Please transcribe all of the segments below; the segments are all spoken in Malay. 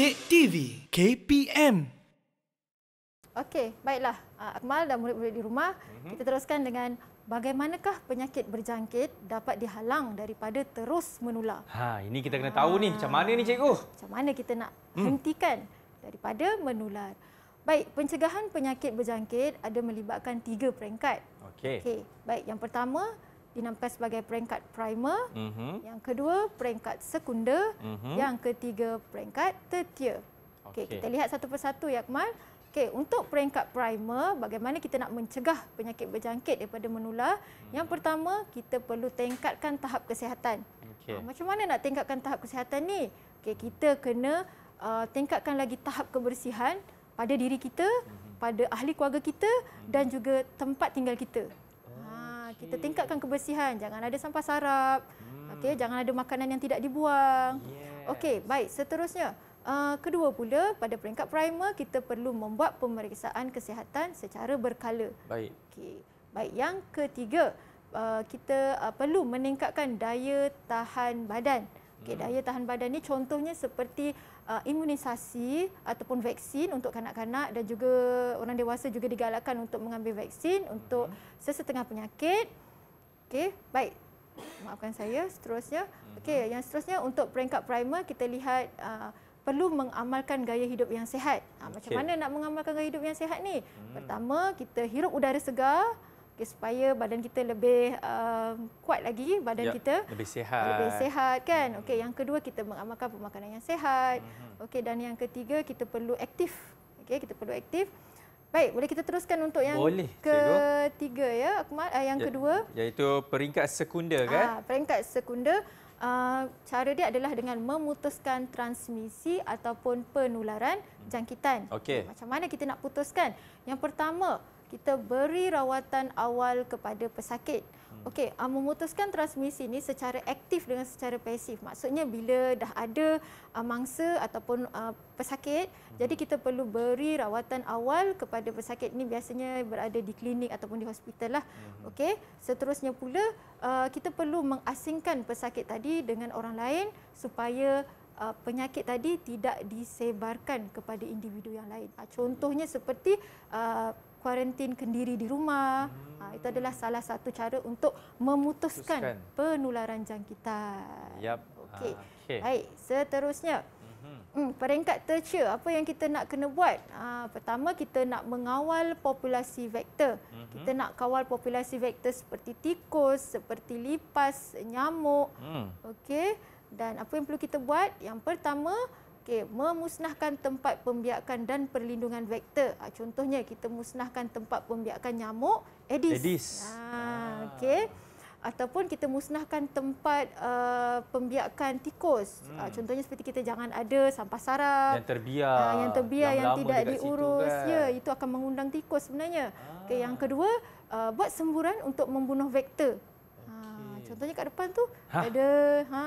Update TV KPM. Okey, baiklah. Ah, Akmal dan murid-murid di rumah, mm-hmm. kita teruskan dengan bagaimanakah penyakit berjangkit dapat dihalang daripada terus menular. Ha, ini kita kena ha. tahu ni macam mana ni cikgu? Macam mana kita nak mm. hentikan daripada menular? Baik, pencegahan penyakit berjangkit ada melibatkan tiga peringkat. Okey. Okey, baik. Yang pertama, dinamakan sebagai peringkat primer. Mm-hmm. Yang kedua, peringkat sekunder. Mm-hmm. Yang ketiga, peringkat tertiar. Okey, okay, kita lihat satu persatu ya Akmal. Okey, untuk peringkat primer, bagaimana kita nak mencegah penyakit berjangkit daripada menular? hmm Yang pertama, kita perlu tingkatkan tahap kesihatan. Okay. Ha, ah, macam mana nak tingkatkan tahap kesihatan ni? Okey, kita kena uh, tingkatkan lagi tahap kebersihan pada diri kita, hmm pada ahli keluarga kita hmm dan juga tempat tinggal kita kita hmm. tingkatkan kebersihan jangan ada sampah sarap hmm. okey jangan ada makanan yang tidak dibuang yes. okey baik seterusnya uh, kedua pula pada peringkat primer kita perlu membuat pemeriksaan kesihatan secara berkala baik okey baik yang ketiga uh, kita uh, perlu meningkatkan daya tahan badan Okay, daya hmm. tahan badan ini contohnya seperti uh, imunisasi ataupun vaksin untuk kanak-kanak dan juga orang dewasa juga digalakkan untuk mengambil vaksin untuk hmm. sesetengah penyakit. Okay, baik. Maafkan saya seterusnya. Hmm. Okey, yang seterusnya untuk peringkat primer kita lihat uh, perlu mengamalkan gaya hidup yang sihat. Ha, macam mana nak mengamalkan gaya hidup yang sihat ni? Hmm. Pertama, kita hirup udara segar okay, supaya badan kita lebih uh, kuat lagi badan ya, kita lebih sehat lebih sehat kan hmm. okey yang kedua kita mengamalkan pemakanan yang sehat hmm. okey dan yang ketiga kita perlu aktif okey kita perlu aktif baik boleh kita teruskan untuk yang boleh, ketiga ya akmal uh, yang ya, kedua iaitu peringkat sekunder ah, kan uh, peringkat sekunder Uh, ah, cara dia adalah dengan memutuskan transmisi ataupun penularan hmm. jangkitan. Okay. Macam mana kita nak putuskan? Yang pertama, kita beri rawatan awal kepada pesakit. Hmm. Okey, ah, memutuskan transmisi ini secara aktif dengan secara pasif. Maksudnya bila dah ada ah, mangsa ataupun ah, pesakit, hmm. jadi kita perlu beri rawatan awal kepada pesakit ini biasanya berada di klinik ataupun di hospital lah. Hmm. Okey, seterusnya pula kita perlu mengasingkan pesakit tadi dengan orang lain supaya penyakit tadi tidak disebarkan kepada individu yang lain. Contohnya seperti kuarantin kendiri di rumah. Hmm. Ah, itu adalah salah satu cara untuk memutuskan Putuskan. penularan jangkitan. Yep. Okey. Ah, okay. Baik, seterusnya. Mhm. Hmm, peringkat tercia, apa yang kita nak kena buat? Ha, pertama, kita nak mengawal populasi vektor. Hmm. Kita nak kawal populasi vektor seperti tikus, seperti lipas, nyamuk. Hmm. Okey. Dan apa yang perlu kita buat? Yang pertama, Okey, memusnahkan tempat pembiakan dan perlindungan vektor. Ha, contohnya kita musnahkan tempat pembiakan nyamuk Aedes. Aedes. Ah, ha, ah. okey. Ataupun kita musnahkan tempat uh, pembiakan tikus. Hmm. Uh, contohnya seperti kita jangan ada sampah sarap. Yang terbiar. Uh, yang terbiar yang tidak diurus. Kan? Ya, itu akan mengundang tikus sebenarnya. Ah. Okay, yang kedua, uh, buat semburan untuk membunuh vektor. Okay. Uh, contohnya kat depan tu ha. ada. Ha.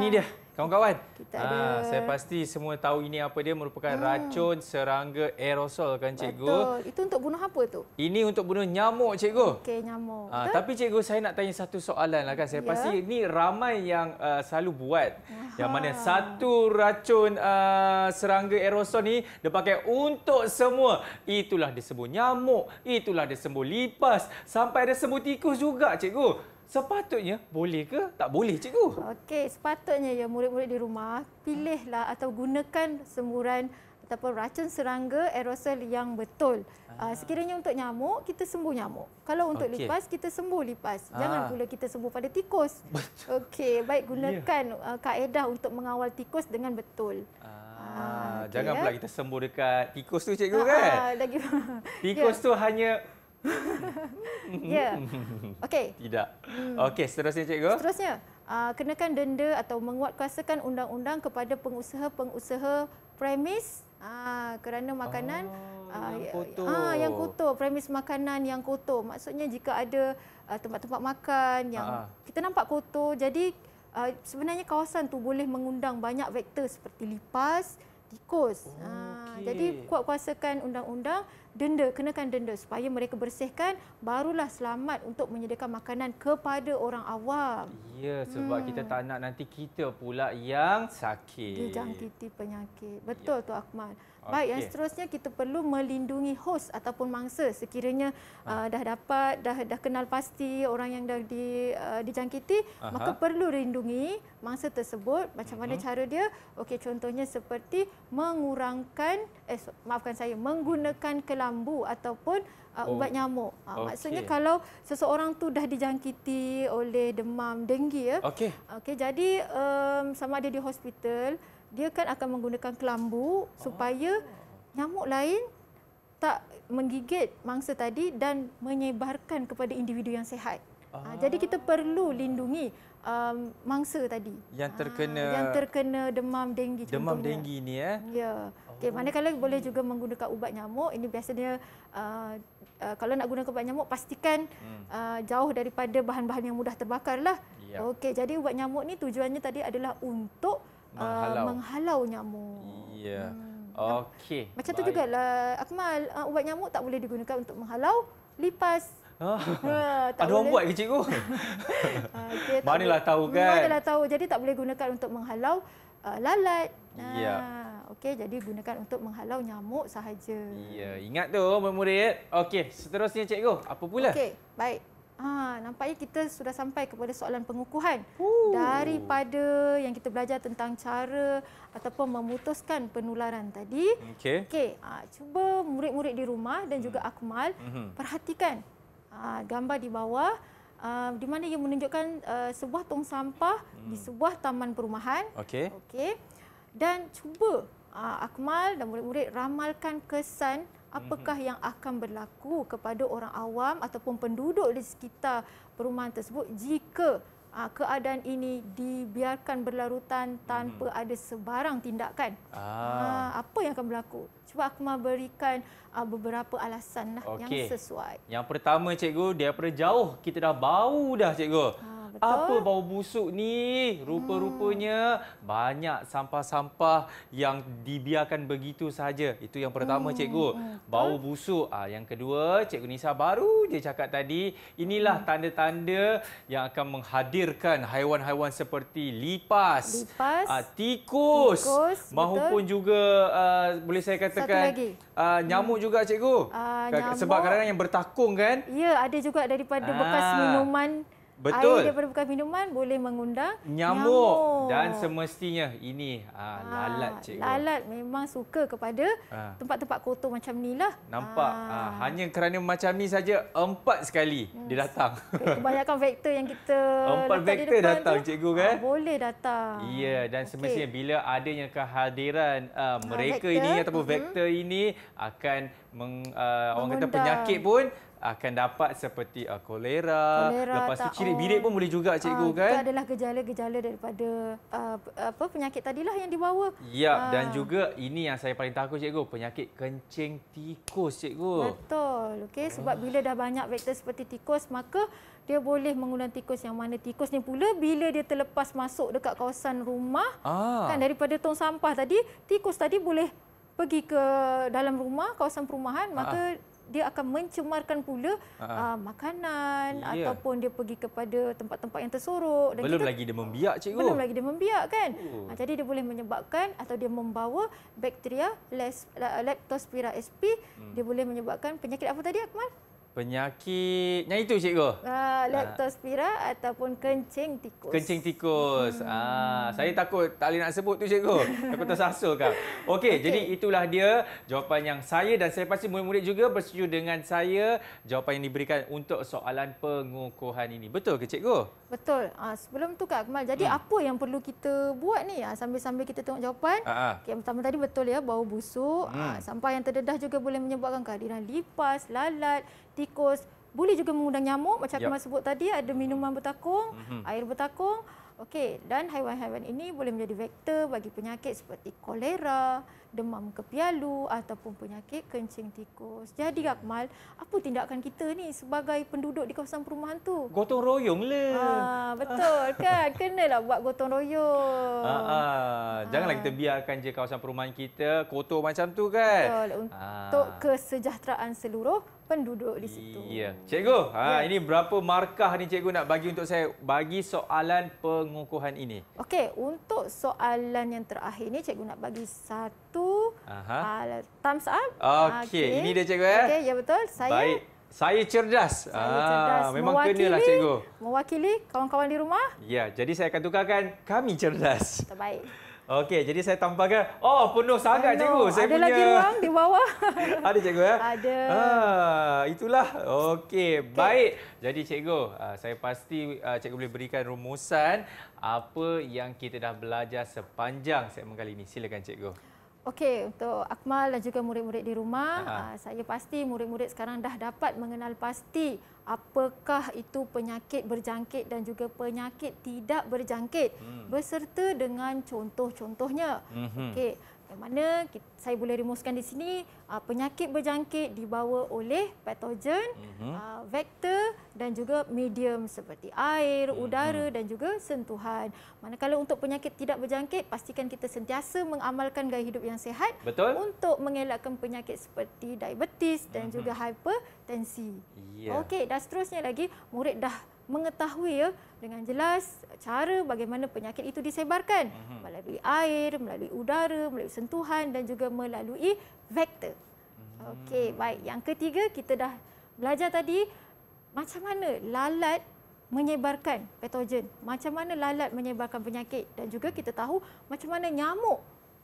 Ini dia. Kawan-kawan, aa, ah, saya pasti semua tahu ini apa dia merupakan hmm. racun serangga aerosol kan cikgu. Betul. Itu untuk bunuh apa tu? Ini untuk bunuh nyamuk cikgu. Okey, nyamuk. Aa, ah, Tapi cikgu saya nak tanya satu soalan lah kan. Saya yeah. pasti ini ramai yang uh, selalu buat. Aha. Yang mana satu racun uh, serangga aerosol ni dia pakai untuk semua. Itulah dia sembuh nyamuk, itulah dia sembuh lipas, sampai ada sembuh tikus juga cikgu. Sepatutnya boleh ke tak boleh cikgu? Okey, sepatutnya ya murid-murid di rumah pilihlah atau gunakan semburan ataupun racun serangga aerosol yang betul. Ah. ah sekiranya untuk nyamuk, kita sembuh nyamuk. Kalau untuk okay. lipas, kita sembuh lipas. Ah. Jangan ah. pula kita sembuh pada tikus. Okey, baik ya. gunakan yeah. kaedah untuk mengawal tikus dengan betul. Ah. Ah, okay, jangan ya. pula kita sembuh dekat tikus tu cikgu ah, kan? Ah, lagi... Ya. tikus yeah. tu hanya ya. Okey. Tidak. Hmm. Okey, seterusnya cikgu. Seterusnya, uh, kenakan denda atau menguatkuasakan undang-undang kepada pengusaha-pengusaha premis uh, kerana makanan oh, uh, yang ya, kotor. Ah, uh, yang kotor, premis makanan yang kotor. Maksudnya jika ada uh, tempat-tempat makan yang uh-huh. kita nampak kotor, jadi uh, sebenarnya kawasan tu boleh mengundang banyak vektor seperti lipas, tikus. Oh, ah, okay. Jadi kuat kuasakan undang-undang, denda, kenakan denda supaya mereka bersihkan, barulah selamat untuk menyediakan makanan kepada orang awam. Ya, sebab hmm. kita tak nak nanti kita pula yang sakit. Dijangkiti penyakit. Betul ya. tu Akmal. Baik, yang seterusnya kita perlu melindungi host ataupun mangsa sekiranya ha. uh, dah dapat, dah dah kenal pasti orang yang dah di, uh, dijangkiti, Aha. maka perlu lindungi mangsa tersebut. Macam mana hmm. cara dia? Okey, contohnya seperti mengurangkan, eh, maafkan saya, menggunakan kelambu ataupun uh, ubat oh. nyamuk. Uh, ah, okay. Maksudnya kalau seseorang tu dah dijangkiti oleh demam, denggi, ya. Okey. Okey, jadi um, sama ada di hospital dia kan akan menggunakan kelambu oh. supaya nyamuk lain tak menggigit mangsa tadi dan menyebarkan kepada individu yang sehat. Ah. Ha, jadi kita perlu lindungi um, mangsa tadi yang terkena ha, yang terkena demam denggi demam contohnya. denggi ni eh ya Okay, oh. kalau boleh juga menggunakan ubat nyamuk ini biasanya uh, uh, kalau nak guna ubat nyamuk pastikan hmm. uh, jauh daripada bahan-bahan yang mudah terbakarlah ya. okey jadi ubat nyamuk ni tujuannya tadi adalah untuk Ah, ah, menghalau, uh, menghalau nyamuk. Ya. Yeah. Hmm. Okey. Macam Baik. tu lah. Akmal, uh, ah, ubat nyamuk tak boleh digunakan untuk menghalau lipas. Ha, tak Ada orang buat ke cikgu? okay, Manalah tahu kan? Manalah tahu. Jadi tak boleh gunakan untuk menghalau uh, lalat. Ya. Uh, Okey, jadi gunakan untuk menghalau nyamuk sahaja. Ya, ingat tu murid-murid. Okey, seterusnya cikgu, apa pula? Okey, baik. Ah, nampaknya kita sudah sampai kepada soalan pengukuhan Ooh. daripada yang kita belajar tentang cara ataupun memutuskan penularan tadi. Okey. Okay. ah, cuba murid-murid di rumah dan juga hmm. Akmal mm-hmm. perhatikan ah, gambar di bawah ah, di mana ia menunjukkan ah, sebuah tong sampah mm. di hmm. sebuah taman perumahan. Okey. Okey. Dan cuba ah, Akmal dan murid-murid ramalkan kesan apakah yang akan berlaku kepada orang awam ataupun penduduk di sekitar perumahan tersebut jika ah, keadaan ini dibiarkan berlarutan tanpa hmm. ada sebarang tindakan. Aa. Ah. Ah, apa yang akan berlaku? Cuba aku berikan beberapa alasan okay. Lah yang sesuai. Yang pertama, cikgu, daripada jauh kita dah bau dah, cikgu. Aa betul. Apa bau busuk ni? Rupa-rupanya hmm. banyak sampah-sampah yang dibiarkan begitu saja. Itu yang pertama hmm. cikgu. Bau busuk. Ah yang kedua, cikgu Nisa baru je cakap tadi, inilah hmm. tanda-tanda hmm. yang akan menghadirkan haiwan-haiwan seperti lipas, lipas ah, tikus, tikus mahupun betul. juga ah, boleh saya katakan ah, nyamuk hmm. juga cikgu. Ah, Sebab kadang-kadang yang bertakung kan? Ya, ada juga daripada ah. bekas minuman Betul. Air daripada bukan minuman boleh mengundang nyamuk. nyamuk. Dan semestinya ini aa, ah, ah, lalat cikgu. Lalat memang suka kepada ah. tempat-tempat kotor macam ni lah. Nampak. Aa. Aa, hanya kerana macam ni saja empat sekali hmm. dia datang. Kebanyakan vektor yang kita Empat vektor datang tu, cikgu kan? Aa, eh? boleh datang. Ya dan semestinya okay. bila adanya kehadiran aa, mereka aa, ini ataupun uh mm-hmm. -huh. vektor ini akan meng, aa, orang kata penyakit pun akan dapat seperti uh, kolera, kolera lepas tu cirit oh, birit pun boleh juga ah, cikgu uh, kan itu adalah gejala-gejala daripada uh, apa penyakit tadilah yang dibawa ya uh. dan juga ini yang saya paling takut cikgu penyakit kencing tikus cikgu betul okay sebab uh. bila dah banyak vektor seperti tikus maka dia boleh mengundang tikus yang mana tikus ni pula bila dia terlepas masuk dekat kawasan rumah ah. kan daripada tong sampah tadi tikus tadi boleh pergi ke dalam rumah kawasan perumahan ah. ah. maka dia akan mencemarkan pula uh, makanan yeah. ataupun dia pergi kepada tempat-tempat yang tersorok dan belum kita, lagi dia membiak cikgu belum lagi dia membiak kan uh. Uh, jadi dia boleh menyebabkan atau dia membawa bakteria leptospira sp hmm. dia boleh menyebabkan penyakit apa tadi akmal Penyakit yang itu cikgu. Uh, leptospira uh. ataupun kencing tikus. Kencing tikus. Hmm. Ah, saya takut tak boleh nak sebut tu cikgu. takut tersasul kan. Okey, okay. jadi itulah dia jawapan yang saya dan saya pasti murid-murid juga bersetuju dengan saya jawapan yang diberikan untuk soalan pengukuhan ini. Betul ke cikgu? Betul. Uh, sebelum tu Kak Kemal, jadi hmm. apa yang perlu kita buat ni sambil-sambil uh, kita tengok jawapan? Uh -huh. Okey, pertama tadi betul ya, bau busuk, hmm. uh, sampah yang terdedah juga boleh menyebabkan kehadiran lipas, lalat tikus, boleh juga mengundang nyamuk macam yep. aku sebut tadi ada minuman bertakung, mm-hmm. air bertakung. Okey, dan haiwan-haiwan ini boleh menjadi vektor bagi penyakit seperti kolera, demam kepialu ataupun penyakit kencing tikus. Jadi Akmal, apa tindakan kita ni sebagai penduduk di kawasan perumahan tu? Gotong royong lah. Ah betul kan? Kenalah buat gotong royong. Ah ha. Janganlah ha. kita biarkan je kawasan perumahan kita kotor macam tu kan? Betul. Untuk ha. kesejahteraan seluruh penduduk kan di situ. Ya. Cikgu, ha, ya. ini berapa markah ni cikgu nak bagi untuk saya bagi soalan pengukuhan ini? Okey, untuk soalan yang terakhir ni cikgu nak bagi satu uh, thumbs up. Okey, okay. ini dia cikgu ya. Okey, ya betul. Saya Baik. Saya cerdas. Saya ah, cerdas. Ah, memang mewakili, kenalah cikgu. Mewakili kawan-kawan di rumah. Ya, jadi saya akan tukarkan kami cerdas. Terbaik. Okey, jadi saya tambahkan. Oh, penuh sangat Hello. cikgu. Saya ada punya... lagi ruang di bawah. ada cikgu ya? Ada. Ah, itulah. Okey, okay. baik. Jadi cikgu, ah, saya pasti ah, cikgu boleh berikan rumusan apa yang kita dah belajar sepanjang segmen kali ini. Silakan cikgu. Okey, untuk Akmal dan juga murid-murid di rumah, uh, saya pasti murid-murid sekarang dah dapat mengenal pasti apakah itu penyakit berjangkit dan juga penyakit tidak berjangkit hmm. beserta dengan contoh-contohnya. Hmm. Okey, yang mana saya boleh rumuskan di sini uh, penyakit berjangkit dibawa oleh patogen, mm-hmm. vektor dan juga medium seperti air, mhm. udara mm-hmm. dan juga sentuhan. Manakala untuk penyakit tidak berjangkit, pastikan kita sentiasa mengamalkan gaya hidup yang sehat Betul. untuk mengelakkan penyakit seperti diabetes dan mm-hmm. juga hipertensi. Yeah. Okey, dan seterusnya lagi murid dah mengetahui ya dengan jelas cara bagaimana penyakit itu disebarkan uh-huh. melalui air, melalui udara, melalui sentuhan dan juga melalui vektor. Uh-huh. Okey, baik. Yang ketiga kita dah belajar tadi macam mana lalat menyebarkan patogen, macam mana lalat menyebarkan penyakit dan juga kita tahu macam mana nyamuk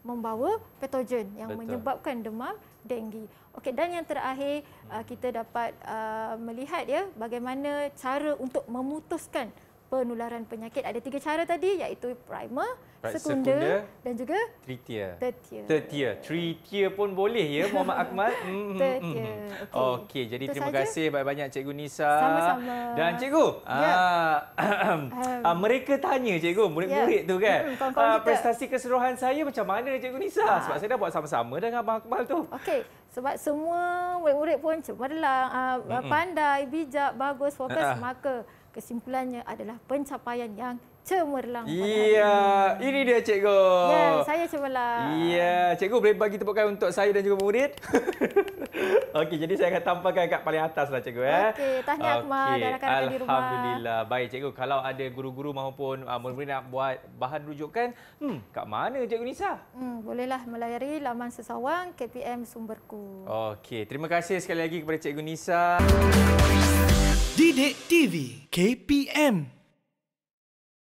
membawa patogen yang Betul. menyebabkan demam denggi. Okey dan yang terakhir hmm. uh, kita dapat uh, melihat ya bagaimana cara untuk memutuskan penularan penyakit. Ada tiga cara tadi iaitu primer, right, sekunder dan juga tertiar. Tertiar. Tertiar pun boleh ya Muhammad Akmal. Hmm, hmm, mm, tertiar. Mm. Okey, okay, jadi Itu terima sahaja. kasih banyak-banyak Cikgu Nisa. Sama-sama. Dan Cikgu, ya. ah, um, mereka tanya Cikgu, murid-murid ya. tu kan. Hmm, ah, prestasi keseluruhan saya macam mana Cikgu Nisa? Ha. Sebab saya dah buat sama-sama dengan Abang Akmal tu. Okey. Sebab semua murid-murid pun cemerlang, uh, ah, pandai, bijak, bagus, fokus, uh-uh. maka kesimpulannya adalah pencapaian yang cemerlang. Iya, ini. ini dia cikgu. Ya, saya cemerlang. Iya, cikgu boleh bagi tepukan untuk saya dan juga murid? Okey, jadi saya akan tampakkan kat paling ataslah cikgu eh. Okey, tahniah okay. Akmal dan rakan-rakan di rumah. Alhamdulillah. Baik cikgu, kalau ada guru-guru maupun uh, ah, murid-murid nak buat bahan rujukan, hmm, kat mana cikgu Nisa? Hmm, bolehlah melayari laman sesawang KPM Sumberku. Okey, terima kasih sekali lagi kepada cikgu Nisa. Okay. Didik TV KPM